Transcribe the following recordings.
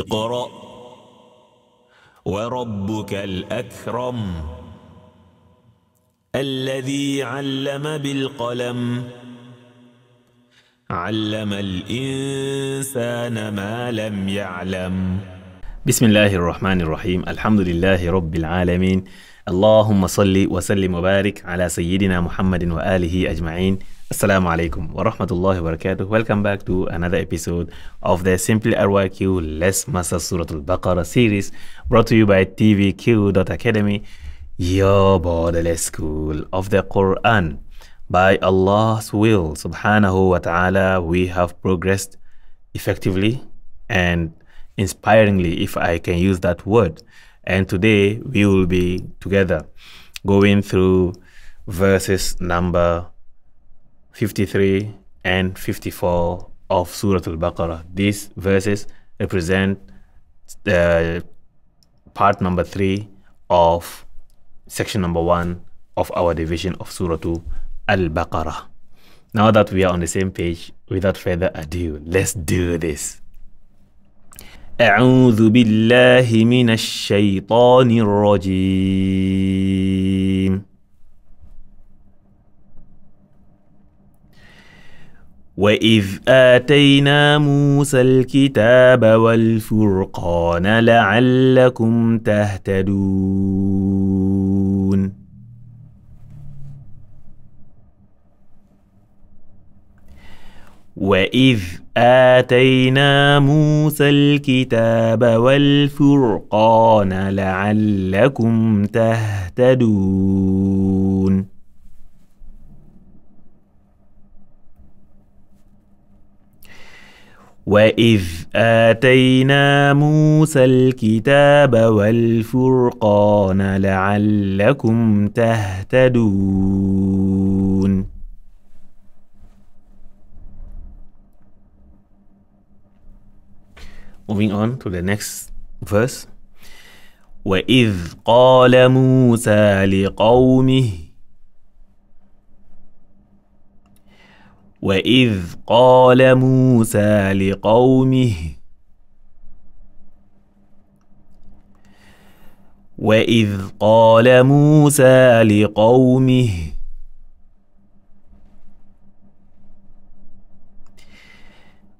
اقرأ وربك الأكرم الذي علم بالقلم علم الإنسان ما لم يعلم بسم الله الرحمن الرحيم الحمد لله رب العالمين اللهم صل وسلم وبارك على سيدنا محمد وآله أجمعين Assalamu alaikum wa rahmatullahi wa barakatuh. Welcome back to another episode of the Simply RYQ Less us Master Surah Al Baqarah series brought to you by TVQ.academy, your borderless school of the Quran. By Allah's will, subhanahu wa ta'ala, we have progressed effectively and inspiringly, if I can use that word. And today we will be together going through verses number 53 and 54 of Surah Al-Baqarah. These verses represent the uh, part number 3 of section number 1 of our division of Surah Al-Baqarah. Now that we are on the same page, without further ado, let's do this. أعوذ بالله من الشيطان الرجيم وإذ آتينا موسى الكتاب والفرقان لعلكم تهتدون وإذ آتينا موسى الكتاب والفرقان لعلكم تهتدون وإذ آتينا موسى الكتاب والفرقان لعلكم تهتدون Moving on to the next verse وإذ قال موسى لقومه وإذ قال موسى لقومه وإذ قال موسى لقومه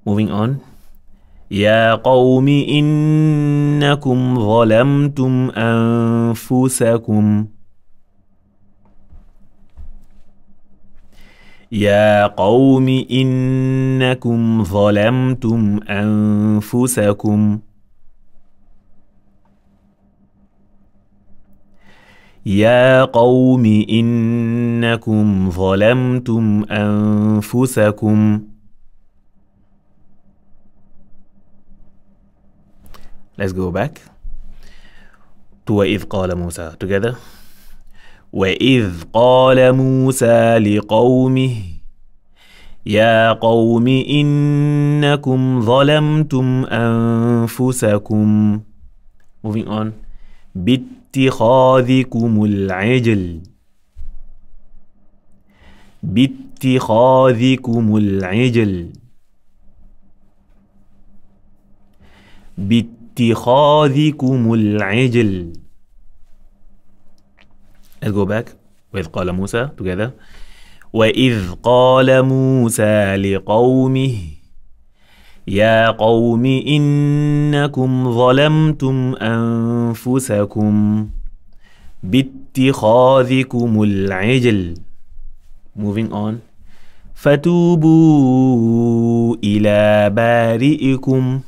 Moving on يا قوم إنكم ظلمتم أنفسكم يا قوم انكم ظلمتم انفسكم يا قوم انكم ظلمتم انفسكم Let's go back to وإذ قال موسى together واذ قال موسى لقومه يا قوم انكم ظلمتم انفسكم moving on باتخاذكم العجل باتخاذكم العجل باتخاذكم العجل Let's go back. وإذ قال موسى together. وإذ قال موسى لقومه يا قوم إنكم ظلمتم أنفسكم باتخاذكم العجل moving on فتوبوا إلى بارئكم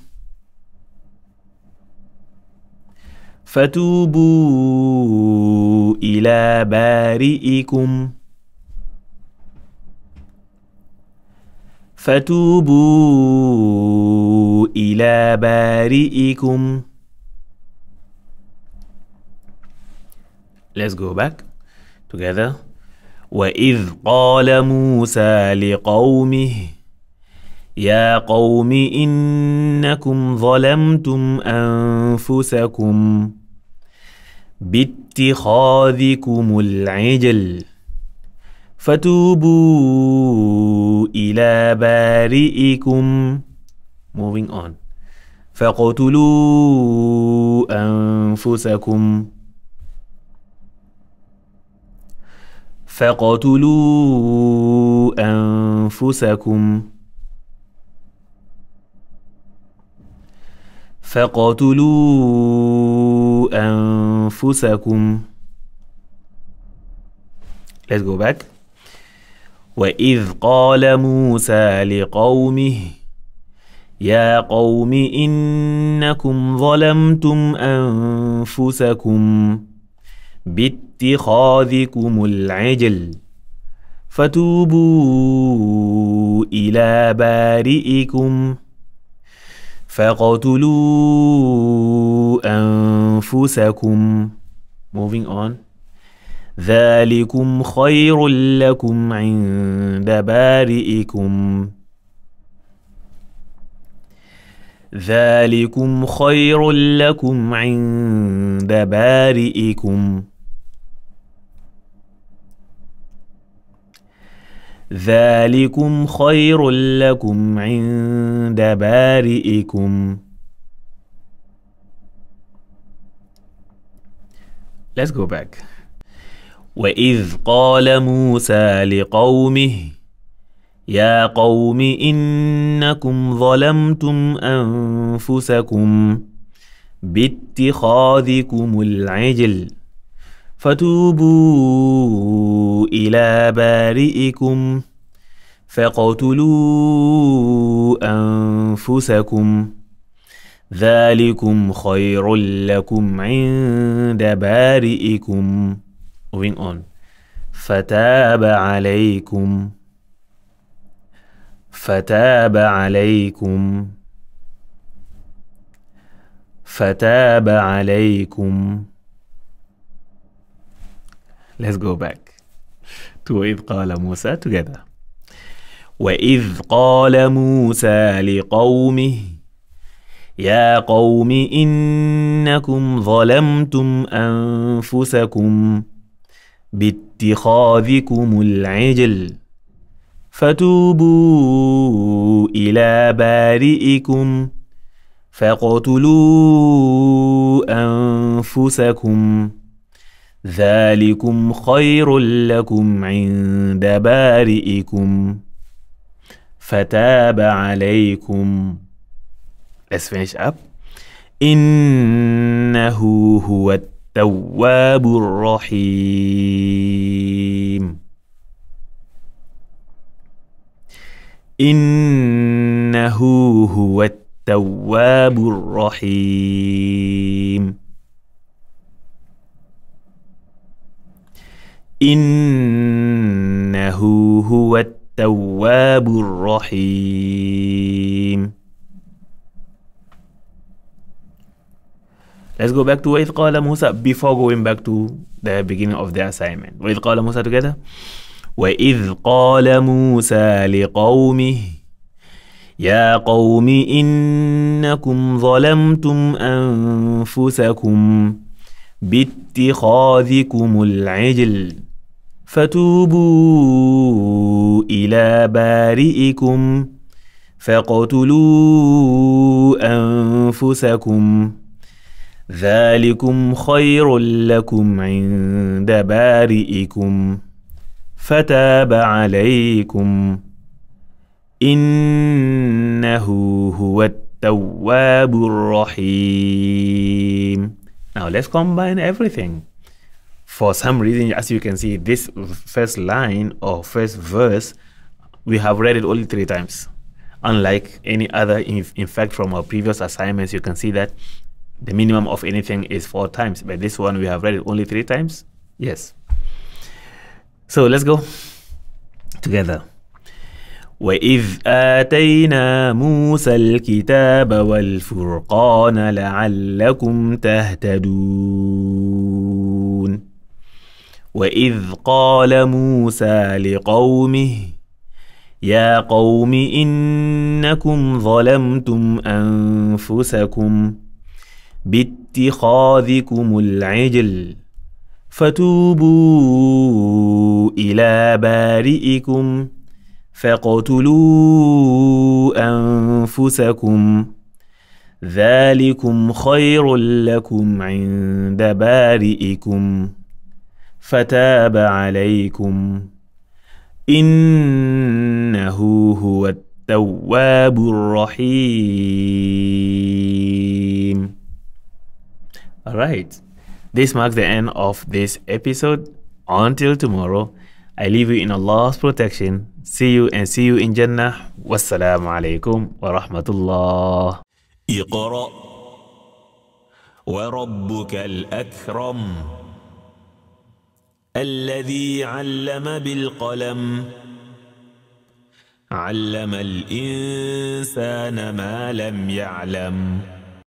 فتوبوا الى بارئكم فتوبوا الى بارئكم Let's go back together وإذ قال موسى لقومه يا قوم انكم ظلمتم انفسكم باتخاذكم العجل فتوبوا الى بارئكم moving on فاقتلوا انفسكم فاقتلوا انفسكم فقاتلوا أنفسكم Let's go back وإذ قال موسى لقومه يا قوم إنكم ظلمتم أنفسكم باتخاذكم العجل فتوبوا إلى بارئكم فاقتلوا أنفسكم moving on ذلكم خير لكم عند بارئكم ذلكم خير لكم عند بارئكم ذلكم خير لكم عند بارئكم Let's go back وإذ قال موسى لقومه يا قوم إنكم ظلمتم أنفسكم باتخاذكم العجل فتوبوا إلى بارئكم فاقتلوا أنفسكم ذلكم خير لكم عند بارئكم moving on فتاب عليكم فتاب عليكم فتاب عليكم Let's go back to وإذ قال موسى together وإذ قال موسى لقومه يا قوم إنكم ظلمتم أنفسكم باتخاذكم العجل فتوبوا إلى بارئكم فاقتلوا أنفسكم ذلكم خير لكم عند بارئكم فتاب عليكم Let's finish up إنه هو التواب الرحيم إنه هو التواب الرحيم إنه هو التواب الرحيم Let's go back to وإذ قال موسى before going back to the beginning of the assignment وإذ قال موسى together وإذ قال موسى لقومه يا قوم إنكم ظلمتم أنفسكم باتخاذكم العجل فتوبوا الى بارئكم فاقتلوا انفسكم ذلكم خير لكم عند بارئكم فتاب عليكم انه هو التواب الرحيم Now let's combine everything for some reason, as you can see, this first line or first verse, we have read it only three times. Unlike any other, in, in fact, from our previous assignments, you can see that the minimum of anything is four times, but this one we have read it only three times. Yes. So let's go together. وإذ آتينا موسى الكتاب والفرقان لعلكم تهتدون واذ قال موسى لقومه يا قوم انكم ظلمتم انفسكم باتخاذكم العجل فتوبوا الى بارئكم فاقتلوا انفسكم ذلكم خير لكم عند بارئكم فتاب عليكم انه هو التواب الرحيم all right this marks the end of this episode until tomorrow i leave you in allah's protection see you and see you in jannah wassalamu alaikum wa rahmatullah اقرأ وربك الأكرم الذي علم بالقلم علم الإنسان ما لم يعلم